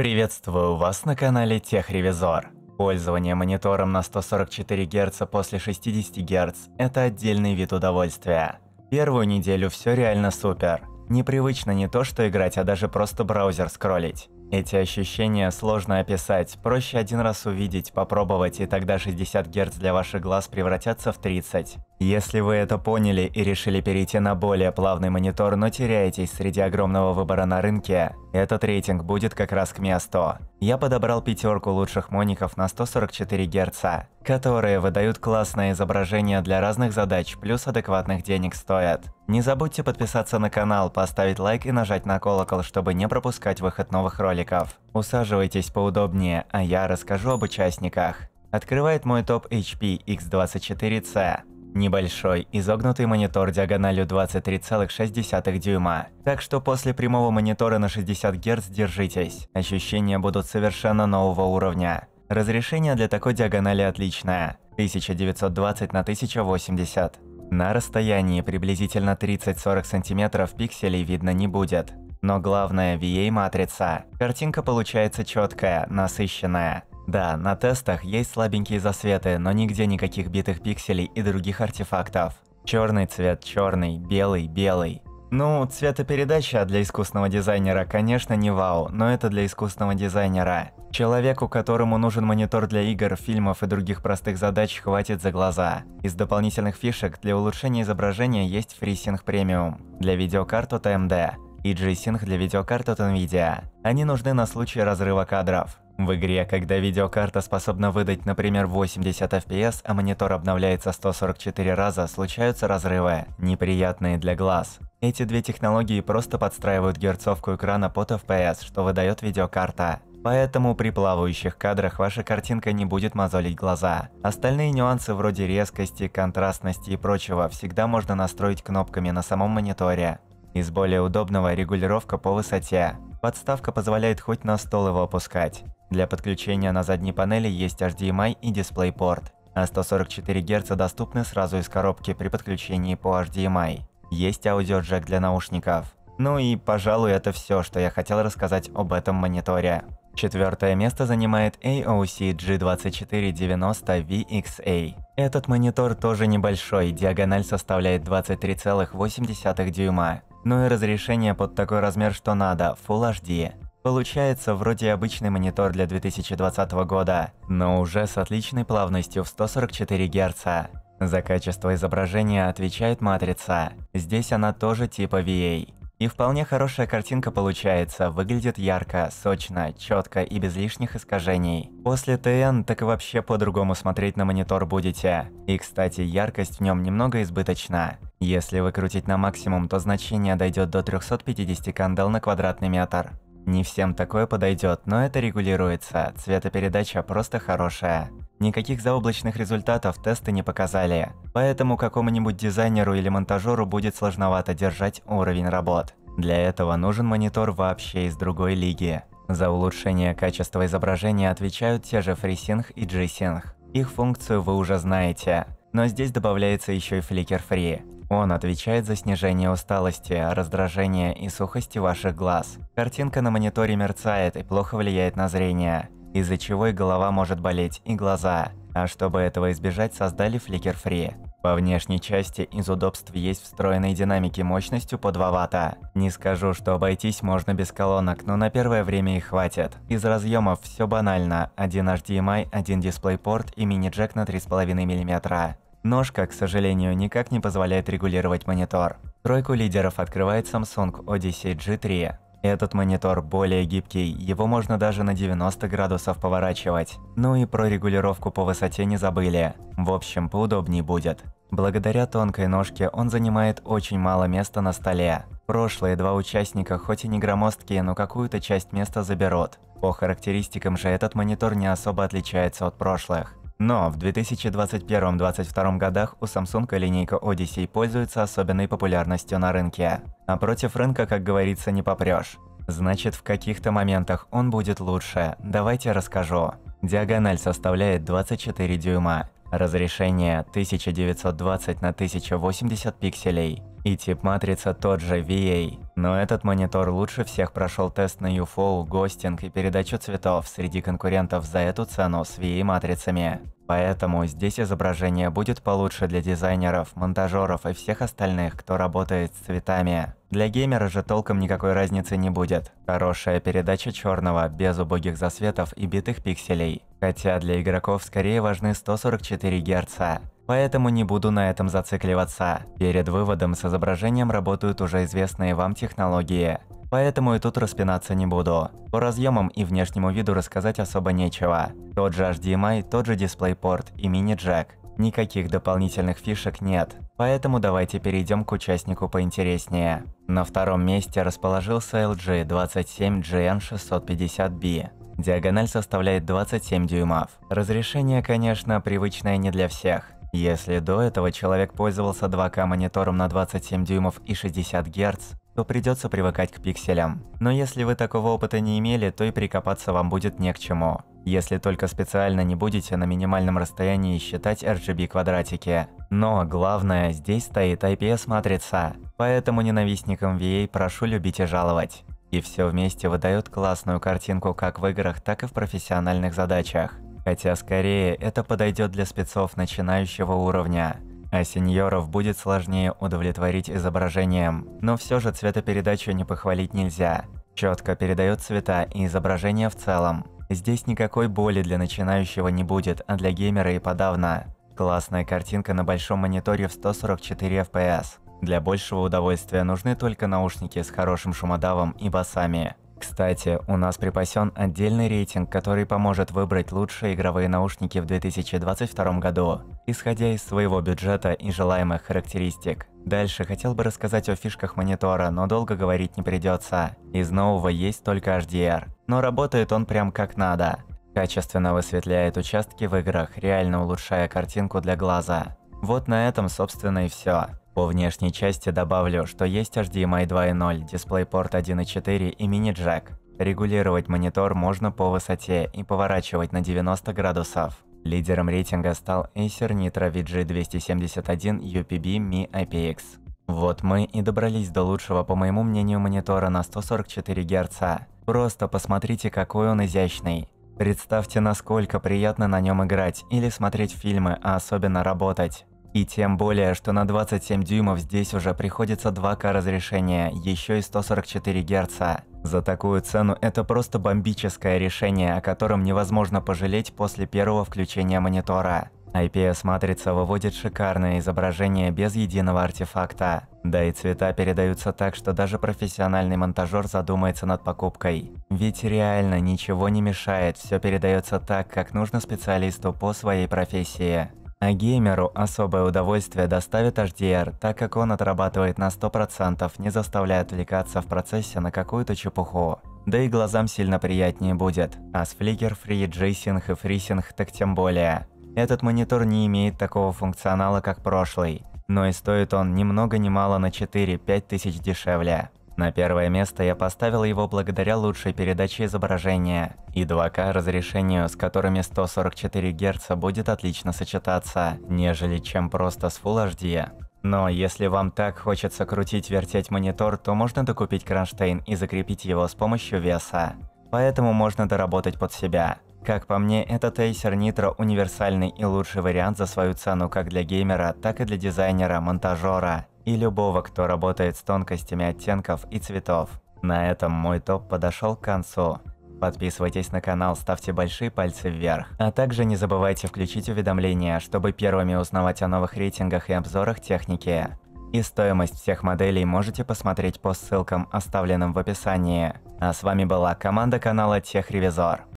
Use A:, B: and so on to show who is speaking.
A: Приветствую вас на канале Техревизор. Пользование монитором на 144 Гц после 60 Гц – это отдельный вид удовольствия. Первую неделю все реально супер. Непривычно не то что играть, а даже просто браузер скроллить. Эти ощущения сложно описать, проще один раз увидеть, попробовать, и тогда 60 Гц для ваших глаз превратятся в 30. Если вы это поняли и решили перейти на более плавный монитор, но теряетесь среди огромного выбора на рынке, этот рейтинг будет как раз к месту. Я подобрал пятерку лучших моников на 144 Гц, которые выдают классное изображение для разных задач, плюс адекватных денег стоят. Не забудьте подписаться на канал, поставить лайк и нажать на колокол, чтобы не пропускать выход новых роликов. Усаживайтесь поудобнее, а я расскажу об участниках. Открывает мой топ HP X24C. Небольшой, изогнутый монитор диагональю 23,6 дюйма. Так что после прямого монитора на 60 Гц держитесь, ощущения будут совершенно нового уровня. Разрешение для такой диагонали отличное – 1920 на 1080. На расстоянии приблизительно 30-40 см пикселей видно не будет. Но главное – VA-матрица. Картинка получается четкая, насыщенная. Да, на тестах есть слабенькие засветы, но нигде никаких битых пикселей и других артефактов. Черный цвет черный, белый белый. Ну, цветопередача для искусного дизайнера, конечно, не вау, но это для искусного дизайнера. Человеку, которому нужен монитор для игр, фильмов и других простых задач, хватит за глаза. Из дополнительных фишек для улучшения изображения есть FreeSync Premium для видеокарт от AMD и G-Sync для видеокарт от NVIDIA. Они нужны на случай разрыва кадров. В игре, когда видеокарта способна выдать, например, 80 FPS, а монитор обновляется 144 раза, случаются разрывы, неприятные для глаз. Эти две технологии просто подстраивают герцовку экрана под FPS, что выдает видеокарта. Поэтому при плавающих кадрах ваша картинка не будет мозолить глаза. Остальные нюансы вроде резкости, контрастности и прочего всегда можно настроить кнопками на самом мониторе. Из более удобного регулировка по высоте. Подставка позволяет хоть на стол его опускать. Для подключения на задней панели есть HDMI и DisplayPort, а 144 Гц доступны сразу из коробки при подключении по HDMI. Есть аудиоджек для наушников. Ну и, пожалуй, это все, что я хотел рассказать об этом мониторе. Четвертое место занимает AOC G2490VXA. Этот монитор тоже небольшой, диагональ составляет 23,8 дюйма. Ну и разрешение под такой размер, что надо, Full HD. Получается вроде обычный монитор для 2020 года, но уже с отличной плавностью в 144 Гц. За качество изображения отвечает матрица. Здесь она тоже типа VA. И вполне хорошая картинка получается, выглядит ярко, сочно, четко и без лишних искажений. После ТН так и вообще по-другому смотреть на монитор будете. И кстати, яркость в нем немного избыточна. Если выкрутить на максимум, то значение дойдет до 350 кандел на квадратный метр. Не всем такое подойдет, но это регулируется, цветопередача просто хорошая. Никаких заоблачных результатов тесты не показали, поэтому какому-нибудь дизайнеру или монтажеру будет сложновато держать уровень работ. Для этого нужен монитор вообще из другой лиги. За улучшение качества изображения отвечают те же FreeSync и G-Sync. Их функцию вы уже знаете. Но здесь добавляется еще и Flicker Free. Он отвечает за снижение усталости, раздражения и сухости ваших глаз. Картинка на мониторе мерцает и плохо влияет на зрение, из-за чего и голова может болеть, и глаза. А чтобы этого избежать, создали Flicker Free. По внешней части из удобств есть встроенные динамики мощностью по 2 ватта. Не скажу, что обойтись можно без колонок, но на первое время их хватит. Из разъемов все банально. Один HDMI, один DisplayPort и мини-джек на 3,5 мм. Ножка, к сожалению, никак не позволяет регулировать монитор. Тройку лидеров открывает Samsung Odyssey G3. Этот монитор более гибкий, его можно даже на 90 градусов поворачивать. Ну и про регулировку по высоте не забыли. В общем, поудобнее будет. Благодаря тонкой ножке он занимает очень мало места на столе. Прошлые два участника хоть и не громоздкие, но какую-то часть места заберут. По характеристикам же этот монитор не особо отличается от прошлых. Но в 2021-2022 годах у Samsung линейка Odyssey пользуется особенной популярностью на рынке. А против рынка, как говорится, не попрешь. Значит, в каких-то моментах он будет лучше. Давайте расскажу. Диагональ составляет 24 дюйма, разрешение 1920 на 1080 пикселей и тип матрица тот же VA. Но этот монитор лучше всех прошел тест на UFO, гостинг и передачу цветов среди конкурентов за эту цену с VE-матрицами. Поэтому здесь изображение будет получше для дизайнеров, монтажеров и всех остальных, кто работает с цветами. Для геймера же толком никакой разницы не будет. Хорошая передача черного, без убогих засветов и битых пикселей. Хотя для игроков скорее важны 144 Гц поэтому не буду на этом зацикливаться. Перед выводом с изображением работают уже известные вам технологии, поэтому и тут распинаться не буду. По разъемам и внешнему виду рассказать особо нечего. Тот же HDMI, тот же DisplayPort и мини-джек. Никаких дополнительных фишек нет, поэтому давайте перейдем к участнику поинтереснее. На втором месте расположился LG 27GN650B. Диагональ составляет 27 дюймов. Разрешение, конечно, привычное не для всех, если до этого человек пользовался 2К монитором на 27 дюймов и 60 Гц, то придется привыкать к пикселям. Но если вы такого опыта не имели, то и прикопаться вам будет не к чему. Если только специально не будете на минимальном расстоянии считать RGB квадратики. Но главное, здесь стоит IPS-матрица, поэтому ненавистникам VA прошу любить и жаловать. И все вместе выдает классную картинку как в играх, так и в профессиональных задачах. Хотя скорее это подойдет для спецов начинающего уровня, а сеньоров будет сложнее удовлетворить изображением. Но все же цветопередачу не похвалить нельзя. Четко передает цвета и изображение в целом. Здесь никакой боли для начинающего не будет, а для геймера и подавно. Классная картинка на большом мониторе в 144 FPS. Для большего удовольствия нужны только наушники с хорошим шумодавом и басами. Кстати, у нас припасен отдельный рейтинг, который поможет выбрать лучшие игровые наушники в 2022 году, исходя из своего бюджета и желаемых характеристик. Дальше хотел бы рассказать о фишках монитора, но долго говорить не придется. Из нового есть только HDR, но работает он прям как надо. Качественно высветляет участки в играх, реально улучшая картинку для глаза. Вот на этом собственно и все. По внешней части добавлю, что есть HDMI 2.0, DisplayPort 1.4 и мини-джек. Регулировать монитор можно по высоте и поворачивать на 90 градусов. Лидером рейтинга стал Acer Nitro VG271 UPB Mi IPX. Вот мы и добрались до лучшего, по моему мнению, монитора на 144 Гц. Просто посмотрите, какой он изящный. Представьте, насколько приятно на нем играть или смотреть фильмы, а особенно работать. И тем более, что на 27 дюймов здесь уже приходится 2К разрешение, еще и 144 Гц. За такую цену это просто бомбическое решение, о котором невозможно пожалеть после первого включения монитора. IPS-матрица выводит шикарное изображение без единого артефакта. Да и цвета передаются так, что даже профессиональный монтажер задумается над покупкой. Ведь реально ничего не мешает, все передается так, как нужно специалисту по своей профессии. А геймеру особое удовольствие доставит HDR, так как он отрабатывает на 100%, не заставляя отвлекаться в процессе на какую-то чепуху. Да и глазам сильно приятнее будет. А с flicker Free, G-Sync и FreeSync так тем более. Этот монитор не имеет такого функционала, как прошлый, но и стоит он немного много ни мало на 4-5 тысяч дешевле. На первое место я поставил его благодаря лучшей передаче изображения и 2К разрешению, с которыми 144 Гц будет отлично сочетаться, нежели чем просто с Full HD. Но если вам так хочется крутить-вертеть монитор, то можно докупить кронштейн и закрепить его с помощью веса. Поэтому можно доработать под себя. Как по мне, этот Acer Nitro универсальный и лучший вариант за свою цену как для геймера, так и для дизайнера, монтажера и любого, кто работает с тонкостями оттенков и цветов. На этом мой топ подошел к концу. Подписывайтесь на канал, ставьте большие пальцы вверх. А также не забывайте включить уведомления, чтобы первыми узнавать о новых рейтингах и обзорах техники. И стоимость всех моделей можете посмотреть по ссылкам, оставленным в описании. А с вами была команда канала Техревизор.